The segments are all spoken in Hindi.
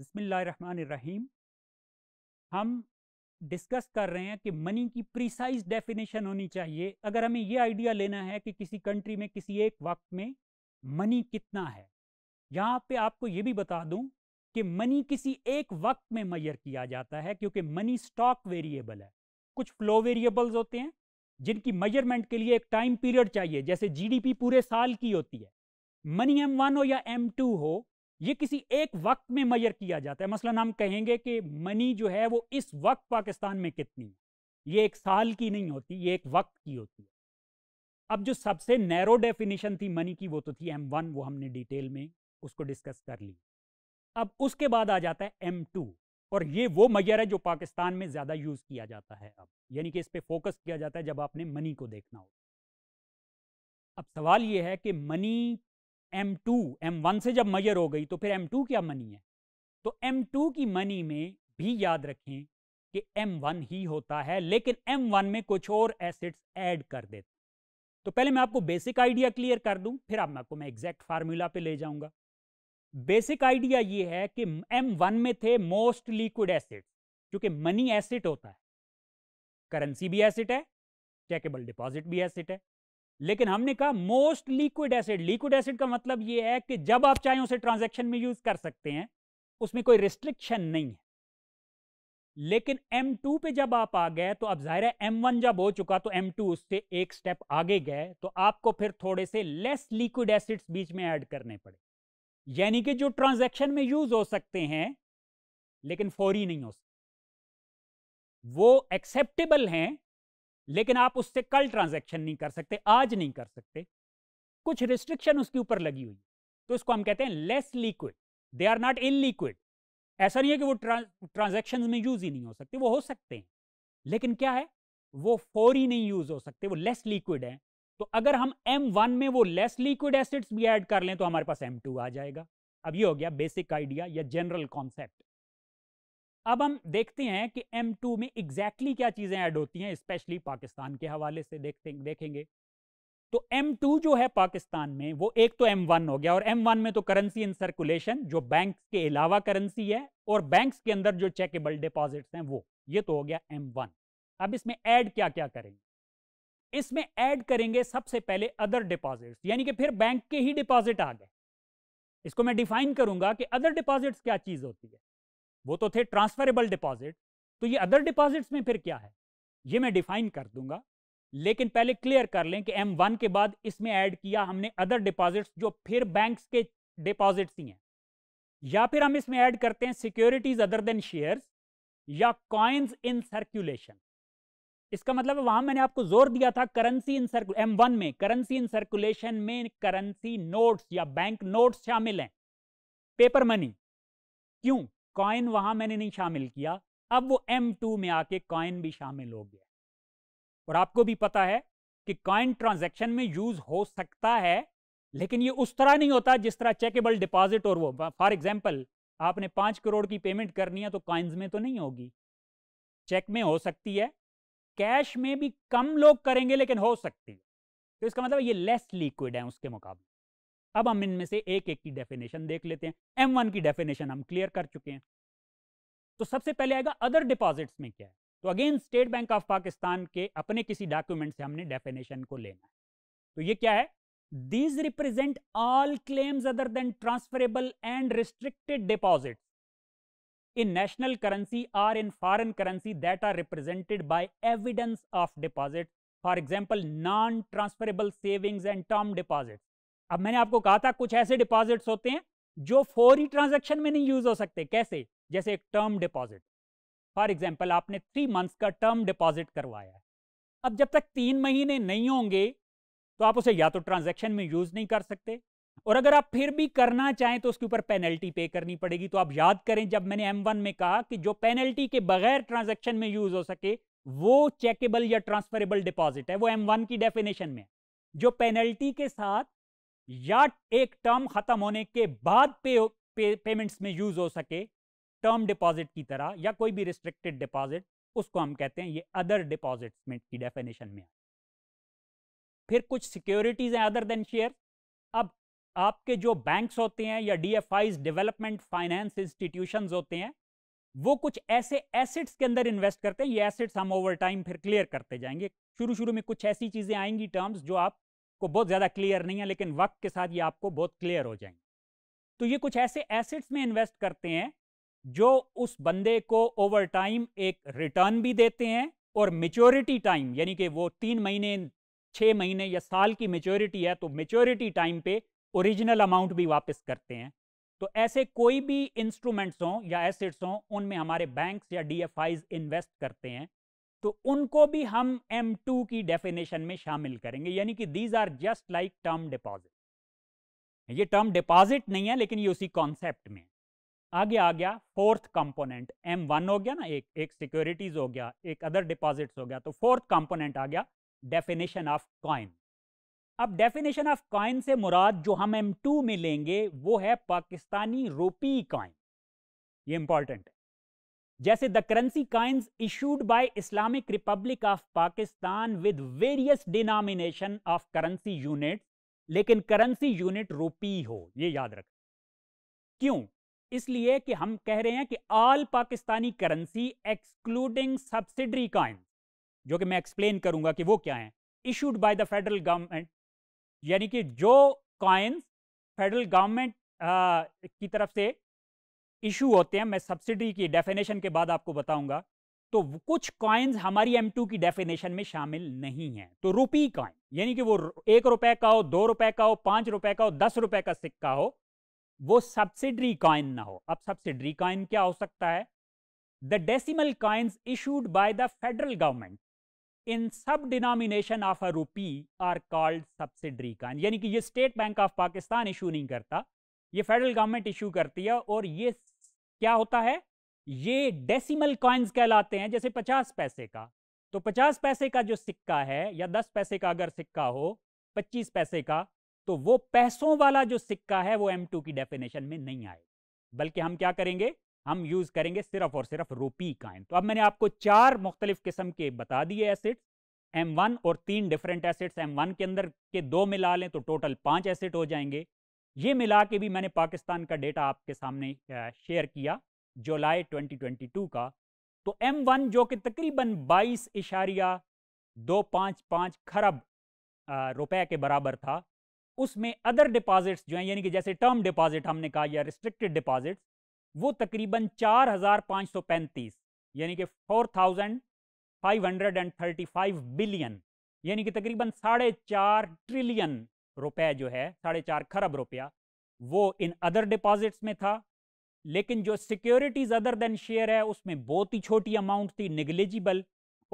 बसमीम हम डिस्कस कर रहे हैं कि मनी की प्रिसाइज डेफिनेशन होनी चाहिए अगर हमें यह आइडिया लेना है कि किसी कंट्री में किसी एक वक्त में मनी कितना है यहाँ पे आपको ये भी बता दूं कि मनी किसी एक वक्त में मैयर किया जाता है क्योंकि मनी स्टॉक वेरिएबल है कुछ फ्लो वेरिएबल्स होते हैं जिनकी मेजरमेंट के लिए एक टाइम पीरियड चाहिए जैसे जीडीपी पूरे साल की होती है मनी एम वन हो या एम टू हो ये किसी एक वक्त में मैयर किया जाता है मसलन हम कहेंगे कि मनी जो है वो इस वक्त पाकिस्तान में कितनी है ये एक साल की नहीं होती ये एक वक्त की होती है अब जो सबसे नैरो डेफिनेशन थी मनी की वो तो थी एम वन वो हमने डिटेल में उसको डिस्कस कर ली अब उसके बाद आ जाता है एम टू और ये वो मैयर है जो पाकिस्तान में ज़्यादा यूज़ किया जाता है अब यानी कि इस पर फोकस किया जाता है जब आपने मनी को देखना हो अब सवाल ये है कि मनी M2 M1 से जब मयर हो गई तो फिर M2 क्या मनी है तो M2 की मनी में भी याद रखें कि M1 ही होता है लेकिन M1 में कुछ और एसिड्स ऐड कर देते तो पहले मैं आपको बेसिक आइडिया क्लियर कर दूं फिर आप आपको मैं एग्जैक्ट फार्मूला पे ले जाऊंगा बेसिक आइडिया ये है कि M1 में थे मोस्ट लिक्विड एसिड क्योंकि मनी एसेट होता है करेंसी भी एसेट है चेकेबल डिपॉजिट भी एसेट है लेकिन हमने कहा most liquid asset liquid asset का मतलब यह है कि जब आप चाहें उसे ट्रांजेक्शन में यूज कर सकते हैं उसमें कोई रिस्ट्रिक्शन नहीं है लेकिन M2 पे जब आप आ गए तो अब जाहिर है M1 जब हो चुका तो M2 उससे एक स्टेप आगे गए तो आपको फिर थोड़े से लेस लिक्विड एसिड्स बीच में ऐड करने पड़े यानी कि जो ट्रांजेक्शन में यूज हो सकते हैं लेकिन फौरी नहीं हो सकते वो एक्सेप्टेबल हैं लेकिन आप उससे कल ट्रांजैक्शन नहीं कर सकते आज नहीं कर सकते कुछ रिस्ट्रिक्शन उसके ऊपर लगी हुई तो इसको हम कहते हैं less liquid they are not illiquid ऐसा नहीं है कि वो ट्रांजेक्शन में यूज ही नहीं हो सकते वो हो सकते हैं लेकिन क्या है वो फोर ही नहीं यूज हो सकते वो लेस लिक्विड है तो अगर हम M1 में वो लेस लिक्विड एसिड्स भी ऐड कर लें तो हमारे पास M2 आ जाएगा अब ये हो गया बेसिक आइडिया या जनरल कॉन्सेप्ट अब हम देखते हैं कि M2 में एग्जैक्टली exactly क्या चीज़ें ऐड होती हैं स्पेशली पाकिस्तान के हवाले से देखते देखेंगे तो M2 जो है पाकिस्तान में वो एक तो M1 हो गया और M1 में तो करेंसी इन सर्कुलेशन जो बैंक के अलावा करेंसी है और बैंक के अंदर जो चेकेबल डिपॉजिट्स हैं वो ये तो हो गया M1 अब इसमें ऐड क्या क्या करेंगे इसमें ऐड करेंगे सबसे पहले अदर डिपॉजिट्स यानी कि फिर बैंक के ही डिपॉजिट आ गए इसको मैं डिफाइन करूंगा कि अदर डिपॉजिट्स क्या चीज़ होती है वो तो थे ट्रांसफरेबल डिपॉजिट तो ये अदर डिपॉजिट्स में फिर क्या है ये मैं डिफाइन कर दूंगा लेकिन पहले क्लियर कर लें कि एम वन के बाद इसमें ऐड किया हमने अदर डिपॉजिट्स जो फिर बैंक्स के डिपॉजिट्स ही हैं या फिर हम इसमें ऐड करते हैं सिक्योरिटीज अदर देन शेयर्स या कॉइन्स इन सर्कुलेशन इसका मतलब वहां मैंने आपको जोर दिया था currency in circulation M one में करेंसी इन सर्कुलेशन में करेंसी नोट्स या बैंक नोट्स शामिल हैं पेपर मनी क्यों कॉइन वहां मैंने नहीं शामिल किया अब वो M2 में आके कॉइन भी शामिल हो गया और आपको भी पता है कि कॉइन ट्रांजेक्शन में यूज हो सकता है लेकिन ये उस तरह नहीं होता जिस तरह चेकेबल डिपॉजिट और वो फॉर एग्जाम्पल आपने पांच करोड़ की पेमेंट करनी है तो कॉइन्स में तो नहीं होगी चेक में हो सकती है कैश में भी कम लोग करेंगे लेकिन हो सकती है तो इसका मतलब ये लेस लिक्विड है उसके मुकाबले अब हम इनमें से एक एक की डेफिनेशन देख लेते हैं एम वन की डेफिनेशन हम क्लियर कर चुके हैं तो सबसे पहले आएगा अदर डिपॉजिट्स में क्या है तो again State Bank of Pakistan के अपने किसी डॉक्यूमेंट से हमने डेफिनेशन को लेना है तो ये क्या है these represent all claims other than transferable and restricted deposit in national currency or in foreign currency that are represented by evidence of deposit for example non transferable savings and term deposit अब मैंने आपको कहा था कुछ ऐसे डिपॉजिट्स होते हैं जो फोरी ट्रांजेक्शन में नहीं यूज हो सकते कैसे जैसे एक टर्म डिपॉजिट फॉर एग्जाम्पल आपने थ्री मंथ्स का टर्म डिपॉजिट करवाया है अब जब तक तीन महीने नहीं होंगे तो आप उसे या तो ट्रांजेक्शन में यूज नहीं कर सकते और अगर आप फिर भी करना चाहें तो उसके ऊपर पेनल्टी पे करनी पड़ेगी तो आप याद करें जब मैंने एम वन में कहा कि जो पेनल्टी के बगैर ट्रांजेक्शन में यूज हो सके वो चेकेबल या ट्रांसफरेबल डिपॉजिट है वो एम वन की डेफिनेशन में जो पेनल्टी के साथ या एक टर्म खत्म होने के बाद पे, पे पेमेंट्स में यूज हो सके टर्म डिपॉजिट की तरह या कोई भी रिस्ट्रिक्टेड डिपॉजिट उसको हम कहते हैं ये अदर डिपॉजिट की डेफिनेशन में फिर कुछ सिक्योरिटीज हैं अदर देन शेयर अब आपके जो बैंक्स होते हैं या डी डेवलपमेंट फाइनेंस इंस्टीट्यूशन होते हैं वो कुछ ऐसे एसेट्स के अंदर इन्वेस्ट करते हैं ये एसेट्स हम ओवर टाइम फिर क्लियर करते जाएंगे शुरू शुरू में कुछ ऐसी चीज़ें आएंगी टर्म्स जो आप को बहुत ज़्यादा क्लियर नहीं है लेकिन वक्त के साथ ये आपको बहुत क्लियर हो जाएंगे तो ये कुछ ऐसे एसेट्स में इन्वेस्ट करते हैं जो उस बंदे को ओवर टाइम एक रिटर्न भी देते हैं और मेच्योरिटी टाइम यानी कि वो तीन महीने छः महीने या साल की मेच्योरिटी है तो मेच्योरिटी टाइम पे ओरिजिनल अमाउंट भी वापस करते हैं तो ऐसे कोई भी इंस्ट्रूमेंट्स हों या एसेट्स हों उनमें हमारे बैंक्स या डी इन्वेस्ट करते हैं तो उनको भी हम M2 की डेफिनेशन में शामिल करेंगे यानी कि these are just like term deposit ये टर्म डिपॉजिट नहीं है लेकिन ये उसी कॉन्सेप्ट में आगे आ गया फोर्थ कंपोनेंट M1 हो गया ना एक एक सिक्योरिटीज हो गया एक अदर डिपॉजिट्स हो गया तो फोर्थ कंपोनेंट आ गया डेफिनेशन ऑफ कॉइन अब डेफिनेशन ऑफ कॉइन से मुराद जो हम टू में लेंगे वो है पाकिस्तानी रूपी कॉइन ये इंपॉर्टेंट है जैसे the currency coins issued by Islamic Republic of Pakistan with various denomination of currency unit लेकिन करेंसी यूनिट रुपी हो ये याद रख क्यों इसलिए कि हम कह रहे हैं कि all Pakistani currency excluding subsidiary coins जो कि मैं एक्सप्लेन करूंगा कि वो क्या है issued by the federal government यानी कि जो काइंस फेडरल गवर्नमेंट की तरफ से इशू होते हैं मैं सब्सिडी की डेफिनेशन के बाद आपको बताऊंगा तो कुछ कॉइन्स हमारी एम टू की डेफिनेशन में शामिल नहीं है तो रुपी कॉइन यानी कि वो एक रुपए का हो दो रुपए का हो पांच रुपए का हो दस रुपए का सिक्का हो वो सब्सिडरी कॉइन ना हो अब सब्सिडरी कॉइन क्या हो सकता है the decimal coins issued by the federal government in sub denomination of a रूपी आर कॉल्ड सब्सिडरी कॉइन यानी कि ये State Bank of Pakistan issue नहीं करता ये फेडरल गवर्नमेंट इश्यू करती है और ये क्या होता है ये डेसिमल कॉइन्स कहलाते हैं जैसे पचास पैसे का तो पचास पैसे का जो सिक्का है या दस पैसे का अगर सिक्का हो पच्चीस पैसे का तो वो पैसों वाला जो सिक्का है वो एम टू की डेफिनेशन में नहीं आएगा बल्कि हम क्या करेंगे हम यूज करेंगे सिर्फ और सिर्फ रूपी काइन तो अब मैंने आपको चार मुख्तलिफ किस्म के बता दिए एसिड्स एम वन और तीन डिफरेंट एसिड्स एम वन के अंदर के दो मिला लें तो टोटल पांच एसिड हो जाएंगे ये मिला के भी मैंने पाकिस्तान का डेटा आपके सामने शेयर किया जुलाई 2022 का तो M1 जो कि तकरीबन बाईस इशारिया दो पाँच पाँच खरब रुपए के बराबर था उसमें अदर डिपॉजिट्स जो हैं यानी कि जैसे टर्म डिपॉजिट हमने कहा या रिस्ट्रिक्टेड डिपॉजिट्स वो तकरीबन चार हज़ार पाँच सौ पैंतीस यानी कि four thousand five hundred and thirty five billion यानी कि तकरीबन साढ़े चार ट्रिलियन रुपए जो है साढ़े चार खरब रुपया वो इन अदर डिपॉजिट्स में था लेकिन जो सिक्योरिटीज अदर देन शेयर है उसमें बहुत ही छोटी अमाउंट थी निगलिजिबल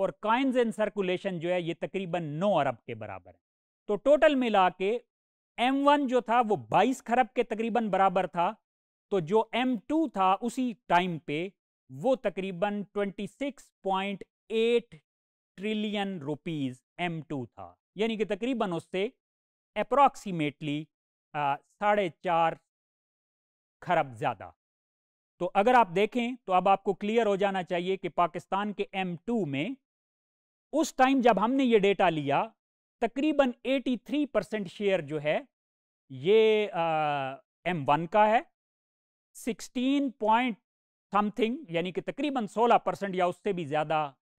और काइंस इन सर्कुलेशन जो है ये तकरीबन नौ अरब के बराबर है तो टोटल मिला के एम वन जो था वो बाईस खरब के तकरीबन बराबर था तो जो एम टू था उसी टाइम पे वो तकरीबन twenty six point eight trillion rupees M two था यानी कि तकरीबन उससे अप्रॉक्सीमेटली साढ़े चार खरब ज़्यादा तो अगर आप देखें तो अब आपको क्लियर हो जाना चाहिए कि पाकिस्तान के एम टू में उस टाइम जब हमने ये डेटा लिया तकरीबन 83 परसेंट शेयर जो है ये एम वन का है 16 पॉइंट समथिंग यानी कि तकरीबन 16 परसेंट या उससे भी ज़्यादा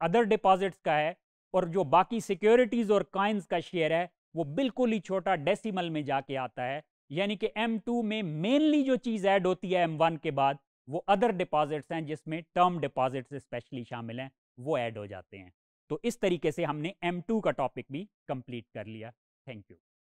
अदर डिपॉजिट्स का है और जो बाकी सिक्योरिटीज़ और काइंस का शेयर है वो बिल्कुल ही छोटा डेसिमल में जाके आता है यानी कि M2 में मेनली जो चीज़ ऐड होती है M1 के बाद वो अदर डिपॉजिट्स हैं जिसमें टर्म डिपॉजिट्स स्पेशली शामिल हैं वो ऐड हो जाते हैं तो इस तरीके से हमने M2 का टॉपिक भी कंप्लीट कर लिया थैंक यू